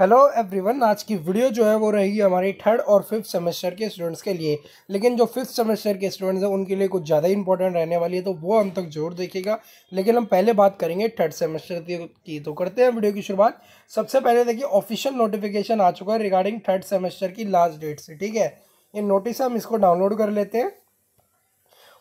hello everyone आज की video जो है वो रहेगी हमारी थर्ड और फिफ्थ सेमेस्टर के स्टूडेंट्स के लिए लेकिन जो फिफ्थ सेमेस्टर के स्टूडेंट्स हैं उनके लिए कुछ ज़्यादा इंपॉर्टेंट रहने वाली है तो वो हम तक जरूर देखेगा लेकिन हम पहले बात करेंगे थर्ड सेमेस्टर की तो करते हैं वीडियो की शुरुआत सबसे पहले देखिए ऑफिशियल नोटिफिकेशन आ चुका है रिगार्डिंग थर्ड सेमेस्टर की लास्ट डेट से ठीक है ये नोटिस हम इसको डाउनलोड कर लेते हैं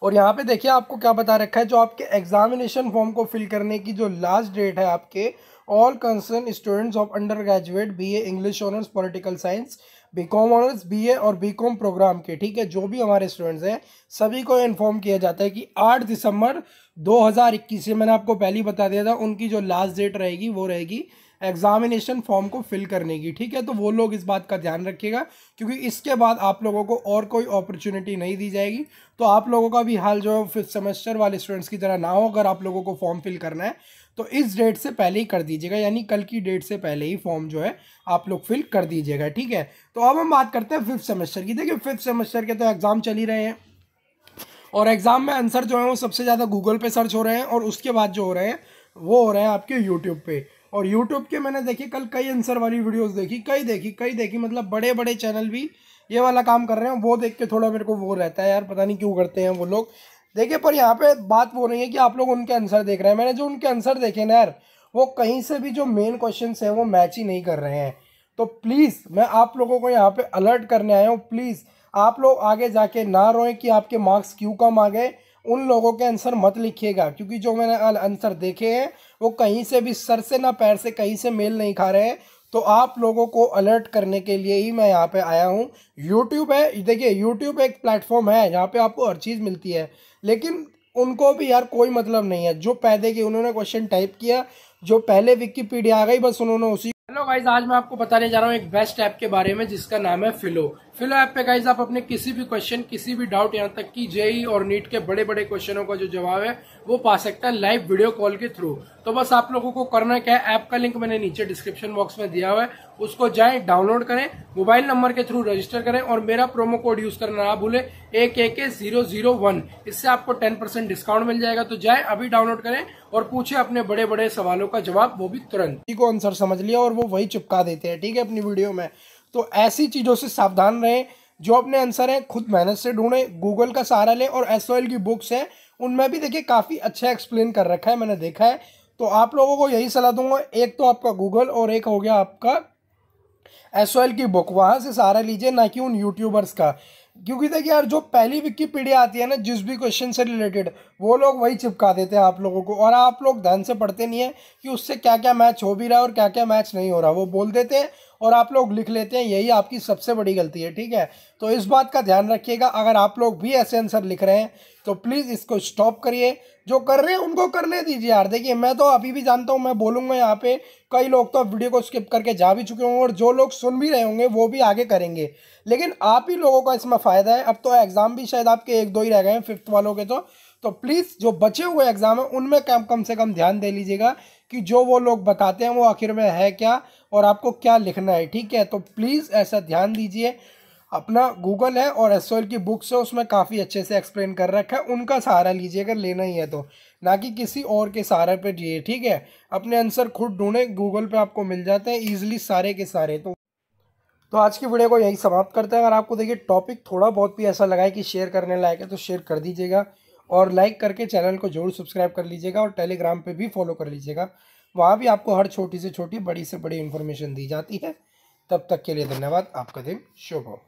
और यहाँ पे देखिए आपको क्या बता रखा है जो आपके एग्जामिनेशन फॉर्म को फिल करने की जो लास्ट डेट है आपके all concern students of undergraduate B A English honours political science B com honours B A और बी कॉम प्रोग्राम के ठीक है जो भी हमारे स्टूडेंट्स हैं सभी को इन्फॉर्म किया जाता है कि 8 दिसंबर 2021 से मैंने आपको पहले ही बता दिया था उनकी जो लास्ट डेट रहेगी वो रहेगी एग्जामिनेशन फॉर्म को फिल करने की ठीक है तो वो लोग इस बात का ध्यान रखिएगा क्योंकि इसके बाद आप लोगों को और कोई अपॉर्चुनिटी नहीं दी जाएगी तो आप लोगों का भी हाल जो है फिफ्थ सेमेस्टर वाले स्टूडेंट्स की तरह ना हो अगर आप लोगों को फॉर्म फिल करना है तो इस डेट से पहले ही कर दीजिएगा यानी कल की डेट से पहले ही फॉर्म जो है आप लोग फिल कर दीजिएगा ठीक है तो अब हम बात करते हैं फिफ्थ सेमेस्टर की देखिए फिफ्थ सेमेस्टर के तो एग्ज़ाम चल ही रहे हैं और एग्ज़ाम में आंसर जो है वो सबसे ज़्यादा गूगल पे सर्च हो रहे हैं और उसके बाद जो हो रहे हैं वो हो रहे हैं आपके यूट्यूब पर और यूट्यूब के मैंने देखी कल कई आंसर वाली वीडियोस देखी कई देखी कई देखी मतलब बड़े बड़े चैनल भी ये वाला काम कर रहे हैं वो देख के थोड़ा मेरे को वो रहता है यार पता नहीं क्यों करते हैं वो लोग देखिए पर यहाँ पे बात वो रही है कि आप लोग उनके आंसर देख रहे हैं मैंने जो उनके आंसर देखे ना यार वो कहीं से भी जो मेन क्वेश्चन हैं वो मैच ही नहीं कर रहे हैं तो प्लीज़ मैं आप लोगों को यहाँ पर अलर्ट करने आया हूँ प्लीज़ आप लोग आगे जाके ना रोएं कि आपके मार्क्स क्यों कम आ गए उन लोगों के आंसर मत लिखिएगा क्योंकि जो मैंने आंसर देखे हैं वो कहीं से भी सर से ना पैर से कहीं से मेल नहीं खा रहे हैं तो आप लोगों को अलर्ट करने के लिए ही मैं यहाँ पे आया हूँ यूट्यूब है देखिए यूट्यूब एक प्लेटफॉर्म है जहाँ पे आपको हर चीज़ मिलती है लेकिन उनको भी यार कोई मतलब नहीं है जो पैदे के उन्होंने क्वेश्चन टाइप किया जो पहले विकीपीडिया आ गई बस उन्होंने उसी हेलो गाइज आज मैं आपको बताने जा रहा हूँ एक बेस्ट ऐप के बारे में जिसका नाम है फिलो फिलो ऐप पे गाइज आप अपने किसी भी क्वेश्चन किसी भी डाउट यहाँ तक कि जेई e और नीट के बड़े बड़े क्वेश्चनों का जो जवाब है वो पा सकता है लाइव वीडियो कॉल के थ्रू तो बस आप लोगों को करना क्या है ऐप का लिंक मैंने नीचे डिस्क्रिप्शन बॉक्स में दिया हुआ है उसको जाए डाउनलोड करें मोबाइल नंबर के थ्रू रजिस्टर करें और मेरा प्रोमो कोड यूज करना ना भूलें एक के जीरो जीरो वन इससे आपको टेन परसेंट डिस्काउंट मिल जाएगा तो जाए अभी डाउनलोड करें और पूछे अपने बड़े बड़े सवालों का जवाब वो भी तुरंत को आंसर समझ लिया और वो वही चिपका देते हैं ठीक है अपनी वीडियो में तो ऐसी चीजों से सावधान रहें जो अपने आंसर हैं खुद मेहनत से ढूंढे गूगल का सहारा लें और एस की बुक्स हैं उनमें भी देखिए काफ़ी अच्छा एक्सप्लेन कर रखा है मैंने देखा है तो आप लोगों को यही सलाह दूंगा एक तो आपका गूगल और एक हो गया आपका एस की बुक वहाँ से सहारा लीजिए ना कि उन यूट्यूबर्स का क्योंकि देखिए यार जो पहली विकीपीडिया आती है ना जिस भी क्वेश्चन से रिलेटेड वो लोग वही चिपका देते हैं आप लोगों को और आप लोग ध्यान से पढ़ते नहीं है कि उससे क्या क्या मैच हो भी रहा है और क्या क्या मैच नहीं हो रहा वो बोल देते हैं और आप लोग लिख लेते हैं यही आपकी सबसे बड़ी गलती है ठीक है तो इस बात का ध्यान रखिएगा अगर आप लोग भी ऐसे आंसर लिख रहे हैं तो प्लीज़ इसको स्टॉप करिए जो कर रहे हैं उनको करने दीजिए यार देखिए मैं तो अभी भी जानता हूँ मैं बोलूँगा यहाँ पे कई लोग तो वीडियो को स्किप करके जा भी चुके होंगे और जो लोग सुन भी रहे होंगे वो भी आगे करेंगे लेकिन आप ही लोगों का इसमें फ़ायदा है अब तो एग्ज़ाम भी शायद आपके एक दो ही रह गए हैं फिफ्थ वालों के तो तो प्लीज़ जो बचे हुए एग्ज़ाम हैं उनमें कम कम से कम ध्यान दे लीजिएगा कि जो वो लोग बताते हैं वो आखिर में है क्या और आपको क्या लिखना है ठीक है तो प्लीज़ ऐसा ध्यान दीजिए अपना गूगल है और एस की बुक्स है उसमें काफ़ी अच्छे से एक्सप्लेन कर रखा है उनका सहारा लीजिए अगर लेना ही है तो ना कि किसी और के सहारे पर जिए ठीक है अपने आंसर खुद ढूंढें गूगल पे आपको मिल जाते हैं ईजिली सारे के सारे तो तो आज की वीडियो को यही समाप्त करते हैं अगर आपको देखिए टॉपिक थोड़ा बहुत भी ऐसा लगा है कि शेयर करने लायक है तो शेयर कर दीजिएगा और लाइक करके चैनल को जरूर सब्सक्राइब कर लीजिएगा और टेलीग्राम पे भी फॉलो कर लीजिएगा वहाँ भी आपको हर छोटी से छोटी बड़ी से बड़ी इन्फॉर्मेशन दी जाती है तब तक के लिए धन्यवाद आपका दिन शुभ हो